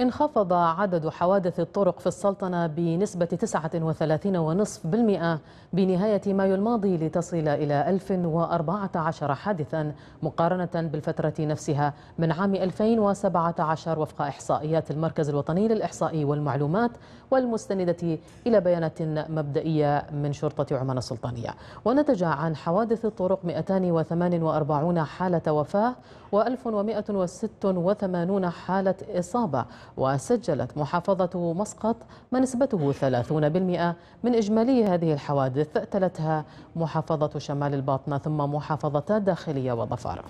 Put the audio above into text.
انخفض عدد حوادث الطرق في السلطنة بنسبة 39.5% بنهاية مايو الماضي لتصل إلى 1014 حادثا مقارنة بالفترة نفسها من عام 2017 وفق إحصائيات المركز الوطني للإحصاء والمعلومات والمستندة إلى بيانات مبدئية من شرطة عمان السلطانية ونتج عن حوادث الطرق 248 حالة وفاة و1186 حالة إصابة وسجلت محافظة مسقط ما نسبته 30% من إجمالي هذه الحوادث تلتها محافظة شمال الباطنة ثم محافظة داخلية وظفارة